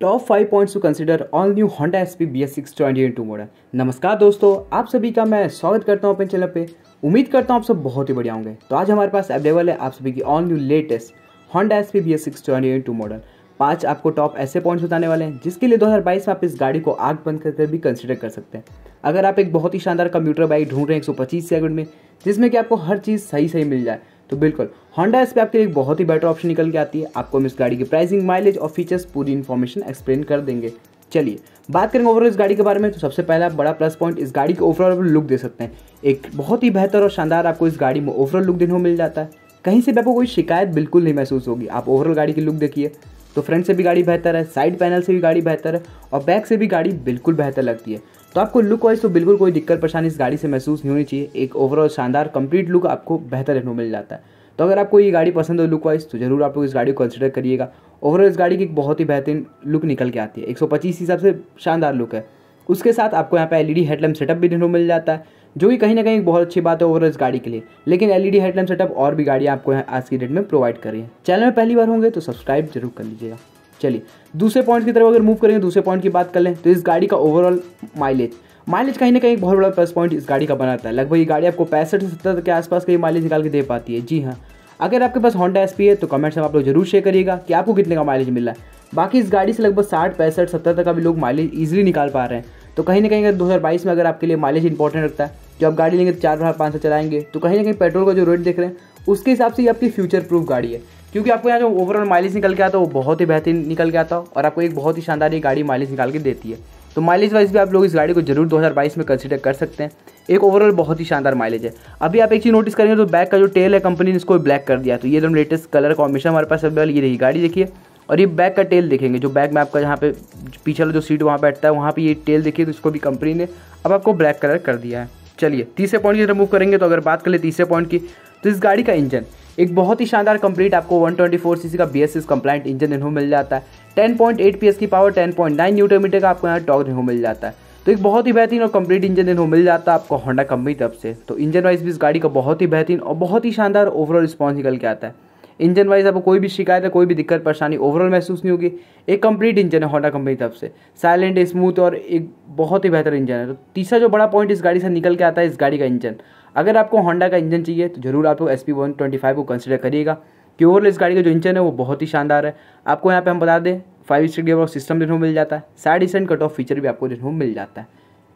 top five points to consider all new Honda S P B S six twenty two model नमस्कार दोस्तों आप सभी का मैं स्वागत करता हूं अपने चैनल पे उम्मीद करता हूं आप सब बहुत ही बढ़िया होंगे तो आज हमारे पास अवेलेबल है आप सभी की all new latest Honda S P B S six twenty two model पांच आपको टॉप ऐसे पॉइंट्स बताने वाले हैं जिसके लिए 2022 में आप इस गाड़ी को आग बंद करके भी कंसिडर कर सकते हैं अगर आप एक बहुत ही शानदार कंप्यूटर बाइक ढूंढ रहे हैं एक सौ पच्चीस सेकंड में जिसमें कि आपको हर चीज़ सही सही मिल जाए तो बिल्कुल होंडा इस पर आपके लिए बहुत ही बेटर ऑप्शन निकल के आती है आपको हम इस गाड़ी की प्राइसिंग माइलेज और फीचर्स पूरी इन्फॉर्मेशन एक्सप्लेन कर देंगे चलिए बात करेंगे ओवरऑल इस गाड़ी के बारे में तो सबसे पहला बड़ा प्लस पॉइंट इस गाड़ी के ओवरऑल लुक दे सकते हैं एक बहुत ही बेहतर और शानदार आपको इस गाड़ी में ओवरऑल लुक देखने को मिल जाता है कहीं से भी आपको कोई शिकायत बिल्कुल नहीं महसूस होगी आप ओवरऑल गाड़ी की लुक देखिए तो फ्रंट से भी गाड़ी बेहतर है साइड पैनल से भी गाड़ी बेहतर है और बैक से भी गाड़ी बिल्कुल बेहतर लगती है तो आपको लुक वाइज तो बिल्कुल कोई दिक्कत परेशानी इस गाड़ी से महसूस नहीं होनी चाहिए एक ओवरऑल शानदार कंप्लीट लुक आपको बेहतर देखने को मिल जाता है तो अगर आपको ये गाड़ी पसंद हो लुक वाइज तो ज़रूर आप लोग इस गाड़ी को कंसिडर करिएगा ओवरऑल इस गाड़ी की एक बहुत ही बेहतरीन लुक निकल के आती है एक पच्चीस हिसाब से शानदार लुक है उसके साथ आपको यहाँ पे एलईडी हेडलैम्प सेटअप भी देखने को मिल जाता है जो कि कहीं ना कहीं बहुत अच्छी बात है ओवरऑल इस गाड़ी के लिए लेकिन एलईडी हेडलाइट सेटअप और भी गाड़ियाँ आपको आज की डेट में प्रोवाइड कर रही है चैनल में पहली बार होंगे तो सब्सक्राइब जरूर कर लीजिएगा चलिए दूसरे पॉइंट की तरफ अगर मूव करेंगे दूसरे पॉइंट की बात कर लें तो इस गाड़ी का ओवरऑल माइलेज माइलेज कहीं ना कहीं एक बहुत बड़ा प्लस पॉइंट इस गाड़ी का बनाता है लगभग ये गाड़ी आपको पैंसठ से सत्तर के आसपास का ये माइलेज निकाल के दे पाती है जी हाँ अगर आपके पास होंडा एस है तो कमेंट्स में आप लोग जरूर शेयर करिएगा कि आपको कितने का माइलेज मिल रहा है बाकी इस गाड़ी से लगभग साठ पैंसठ सत्तर तक का भी लोग माइलेज ईजिली निकाल पा रहे हैं तो कहीं ना कहीं अगर दो में अगर आपके लिए माइलेज इंपॉर्टेंट रखता है जो आप गाड़ी लेंगे तो चार हजार पाँच सौ चलाएंगे तो कहीं ना कहीं पेट्रोल का जो रेट देख रहे हैं उसके हिसाब से ये आपकी फ्यूचर प्रूफ गाड़ी है क्योंकि आपको यहाँ जो ओवरऑल माइलेज निकल के आता है वो बहुत ही बेहतरीन निकल के आता है और आपको एक बहुत ही शानदार ये गाड़ी माइलेज निकाल के देती है तो माइलेज वाइज भी आप लोग इस गाड़ी को जरूर 2022 में कंसीडर कर सकते हैं एक ओवरऑल बहुत ही शानदार माइलेज है अभी आप एक चीज़ नोटिस करेंगे तो बैक का जो टेल है कंपनी ने इसको ब्लैक कर दिया तो ये एकदम लेटेस्ट कलर कॉम्बिनेशन हमारे पास अवेलेबल ये रही गाड़ी देखिए और ये बैक का टेल देखेंगे जो बैक में आपका जहाँ पे पीछे वाला जो सीट वहाँ बैठता है वहाँ पे ये टेल देखिए तो इसको भी कंपनी ने अब आपको ब्लैक कलर कर दिया है चलिए तीसरे पॉइंट की रिमूव करेंगे तो अगर बात करें तीसरे पॉइंट की तो इस गाड़ी का इंजन एक बहुत ही शानदार कंप्लीट आपको 124 सीसी का बी एस कंप्लाइंट इंजन इन्हों मिल जाता है 10.8 पॉइंट की पावर 10.9 न्यूटन मीटर का आपको यहाँ टॉक इन्हों मिल जाता है तो एक बहुत ही बेहतरीन और कंप्लीट इंजन इन्हों मिल जाता है आपको होंडा कंपनी तरफ से तो इंजन वाइज भी इस गाड़ी का बहुत ही बेहतरीन और बहुत ही शानदार ओवरऑल रिस्पॉन्स निकल के आता है इंजन वाइज आपको कोई भी शिकायत है कोई भी दिक्कत परेशानी ओवरऑल महसूस नहीं होगी एक कंप्लीट इंजन है होंडा कंपनी तरफ से साइलेंट स्मूथ और एक बहुत ही बेहतर इंजन है तो तीसरा जो बड़ा पॉइंट इस गाड़ी से निकल के आता है इस गाड़ी का इंजन अगर आपको होंडा का इंजन चाहिए तो जरूर आप लोग S P one twenty five को कंसिडर करिएगा कि ओवरऑल इस गाड़ी का जो इंजन है वो बहुत ही शानदार है आपको यहाँ पे हम बता दें फाइव स्ट्रीट गेयर सिस्टम देखने को मिल जाता है side stand cut off feature भी आपको देखने को मिल जाता है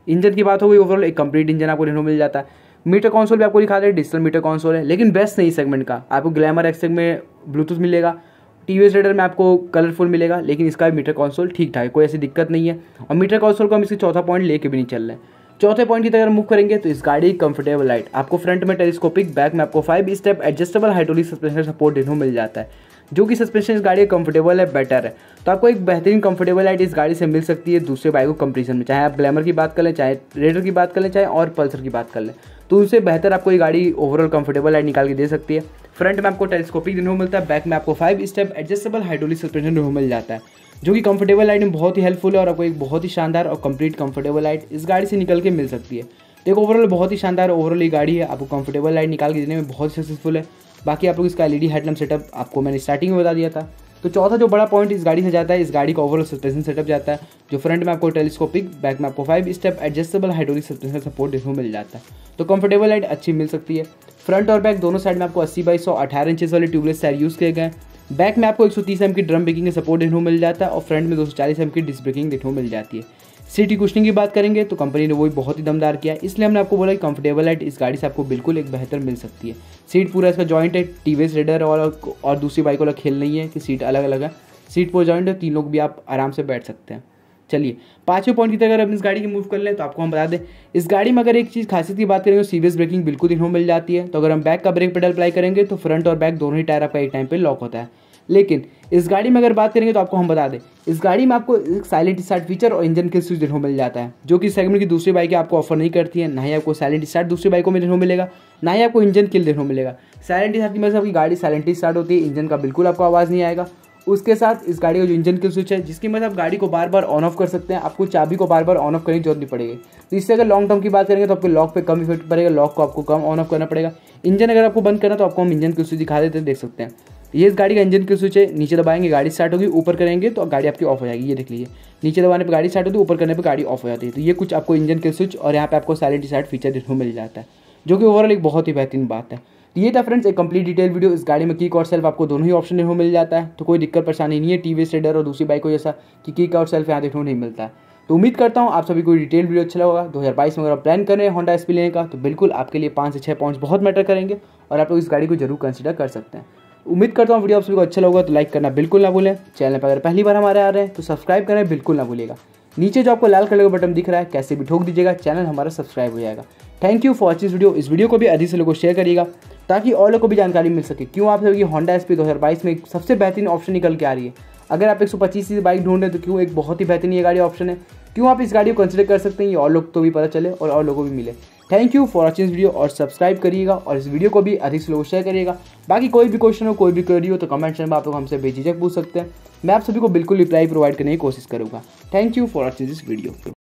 इंजन की बात हो गई ओवरऑल एक कंप्लीट इंजन आपको देखने को मिल जाता है मीटर कॉन्सोल भी आपको दिखा रहे हैं डिजिटल मीटर कॉन्सोल है लेकिन बेस्ट नहीं सेगमेंट का आपको ग्लैमर एक्सेक में ब्लूटूथ मिलेगा टी वी रेडर में आपको कलरफुल मिलेगा लेकिन इसका भी मीटर कॉन्सोल ठीक ठाक है कोई ऐसी दिक्कत नहीं है और मीटर कॉन्सोल को हम इसके चौथा पॉइंट लेके भी नहीं चल रहे चौथे पॉइंट की तरह मूव करेंगे तो इस गाड़ी की कंफर्टेबल लाइट आपको फ्रंट में टेलीस्कोपिक बैक में आपको five step adjustable hydraulic suspension support इन्हों मिल जाता है जो कि सस्पेंशन इस गाड़ी का कंफर्टेबल है बेटर है तो आपको एक बेहतरीन कंफर्टेबल लाइट इस गाड़ी से मिल सकती है दूसरे बाइक को कंपेरिजन में चाहे आप ग्लैमर की बात कर लें चाहे रेडर की बात कर लें चाहे और पल्सर की बात कर लें तो उससे बेहतर आपको ये गाड़ी ओवरऑल कंफर्टेबल लाइट निकाल के दे सकती है फ्रंट में आपको टेलीस्कोपिक रिन्यू मिलता है बैक में आपको five step adjustable hydraulic suspension रिन्यू मिल जाता है जो कि कंफर्टेबल लाइट में बहुत ही हेल्पफुल है और आपको एक बहुत ही शानदार और कंप्लीट कंफर्टेबल लाइट इस गाड़ी से निकल के मिल सकती है तो एक ओवरऑल बहुत ही शानदार ओवरऑल ये गाड़ी है आपको कंफर्टेबल लाइट निकाल के देने में बहुत सक्सेसफुल है बाकी आप लोग इसका एलईडी हेडलैम्प सेटअप आपको मैंने स्टार्टिंग में बता दिया था तो चौथा जो बड़ा पॉइंट इस गाड़ी से जाता है इस गाड़ी का ओवरऑल सस्पेंशन सेटअप जाता है जो फ्रंट में आपको टेलीस्कोपिक बैक में आपको five step adjustable hydraulic suspension support इसमें मिल जाता है तो कंफर्टेबल लाइट अच्छी मिल सकती है फ्रंट और बैक दोनों साइड में आपको अस्सी बाई सौ अठारह इंचेस वाले ट्यूबलेस टायर यूज़ किए गए बैक में आपको एक सौ तीस एम की ड्रम ब्रेकिंग का सपोर्ट देखने को मिल जाता है और फ्रंट में दो सौ चालीस एम की डिस्क ब्रेकिंग देखने को मिल जाती है सिटी कुशनिंग की बात करेंगे तो कंपनी ने वो भी बहुत ही दमदार किया इसलिए हमने आपको बोला कि कंफर्टेबल है इस गाड़ी से आपको बिल्कुल एक बेहतर मिल सकती है सीट पूरा इसका जॉइंट है टीवीएस रेडर और और दूसरी बाइक वाला खेल नहीं है कि सीट अलग अलग है सीट पूरा जॉइंट है तीन लोग भी आप आराम से बैठ सकते हैं चलिए पाँचवें पॉइंट की तरह अगर हम इस गाड़ी की मूव कर लें तो आपको हम बता दें इस गाड़ी में अगर एक चीज़ खासियत की बात करें तो सीवियस ब्रेकिंग बिल्कुल इन्हों मिल जाती है तो अगर हम बैक का ब्रेक पेडल अप्लाई करेंगे तो फ्रंट और बैक दोनों ही टायर आपका एक टाइम पर लॉक होता है लेकिन इस गाड़ी में अगर बात करेंगे तो आपको हम बता दें इस गाड़ी में आपको साइलेंट स्टार्ट फीचर और इंजन के स्विच देखने को मिल जाता है जो कि सेगमेंट की दूसरी बाइक आपको ऑफर नहीं करती है ना ही आपको साइलेंट स्टार्ट दूसरी बाइक को देखने को मिलेगा ना ही आपको इंजन किल देखने को मिलेगा साइलेंट स्टार्ट की मतलब आपकी गाड़ी साइलेंट स्टार्ट होती है इंजन का बिल्कुल आपको आवाज़ नहीं आएगा उसके साथ इस गाड़ी का जो इंजन किल स्विच है जिसकी मतलब आप गाड़ी को बार बार ऑन ऑफ कर सकते हैं आपको चाबी को बार बार ऑन ऑफ करने की जरूरत नहीं पड़ेगी तो इससे अगर लॉन्ग टर्म की बात करेंगे तो आपको लॉक पे कम इफेक्ट पड़ेगा लॉक को आपको कम ऑन ऑफ करना पड़ेगा इंजन अगर आपको बंद करना तो आपको हम इंजन किल स्विच दिखा देते हैं देख सकते हैं ये इस गाड़ी का इंजन की स्विच है नीचे दबाएंगे गाड़ी स्टार्ट होगी ऊपर करेंगे तो गाड़ी आपकी ऑफ हो जाएगी ये देख लीजिए नीचे दबाने पर गाड़ी स्टार्ट होती है ऊपर करने पर गाड़ी ऑफ हो जाती है तो ये कुछ आपको इंजन के स्विच और यहाँ पे आपको सारे डिसाइड फीचर देखने मिल जाता है जो कि ओवरऑल एक बहुत ही बेहतरीन बात है तो ये था फ्रेंड्स एक कंप्लीट डिटेल वीडियो इस गाड़ी में किक और सेल्फ आपको दोनों ही ऑप्शन देखने मिल जाता है तो कोई दिक्कत परेशानी नहीं है टीवी वी और दूसरी बाइक को जैसा कि किक और सेल्फ यहाँ देखने नहीं मिलता है तो उम्मीद करता हूँ आप सभी को डिटेल वीडियो अच्छा लगा 2022 में अगर आप प्लान कर रहे हैं होंडा एसपी लेने का तो बिल्कुल आपके लिए पाँच से छः पॉइंट्स बहुत मैटर करेंगे और आप लोग इस गाड़ी को जरूर कंसिडर कर सकते हैं उम्मीद करता हूँ वीडियो आप सभी को अच्छा लगा तो लाइक करना बिल्कुल ना भूलें चैनल पर अगर पहली बार हमारे आ रहे हैं तो सब्सक्राइब करें बिल्कुल ना भूलिएगा नीचे जो आपको लाल कलर का बटन दिख रहा है कैसे भी ठोक दीजिएगा चैनल हमारा सब्सक्राइब हो जाएगा thank you for watching video इस वीडियो को भी अधिक से लोगों को शेयर करिएगा ताकि और लोगों को भी जानकारी मिल सके क्यों आप सभी होंडा एस पी में सबसे बेहतरीन ऑप्शन निकल के आ रही है अगर आप एक सौ पच्चीस सी बाइक ढूंढ रहे तो क्यों एक बहुत ही बेहतरीन ये गाड़ी ऑप्शन है क्यों आप इस गाड़ी को कंसिडर कर सकते हैं ये और लोग तो भी पता चले और और लोगों को भी मिले thank you for watching video और सब्सक्राइब करिएगा और इस वीडियो को भी अधिक से लोग शेयर करिएगा बाकी कोई भी क्वेश्चन हो कोई भी क्वेरी हो तो कमेंट सेक्शन में आप लोग हमसे बेझिझक पूछ सकते हैं मैं आप सभी को बिल्कुल रिप्लाई प्रोवाइड करने की कोशिश करूँगा thank you for watching this video